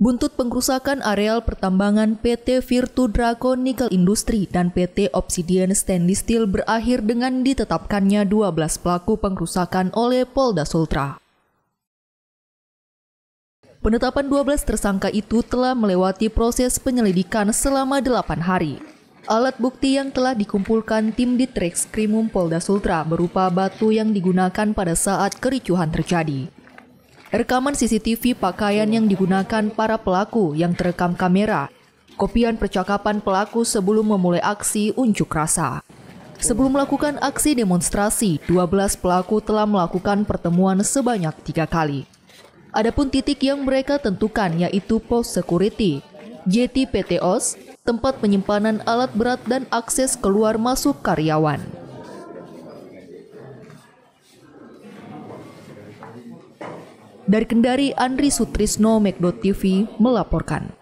Buntut pengrusakan areal pertambangan PT Virtu Draco Nickel Industri dan PT Obsidian Stainless Steel berakhir dengan ditetapkannya 12 pelaku pengrusakan oleh Polda Sultra. Penetapan 12 tersangka itu telah melewati proses penyelidikan selama 8 hari. Alat bukti yang telah dikumpulkan tim di Trekskrimum Polda Sultra berupa batu yang digunakan pada saat kericuhan terjadi rekaman CCTV pakaian yang digunakan para pelaku yang terekam kamera, kopian percakapan pelaku sebelum memulai aksi unjuk rasa. Sebelum melakukan aksi demonstrasi, 12 pelaku telah melakukan pertemuan sebanyak tiga kali. Adapun titik yang mereka tentukan yaitu pos security, JTPTOS, tempat penyimpanan alat berat dan akses keluar masuk karyawan. Dari Kendari, Andri Sutrisno, Megdot TV melaporkan.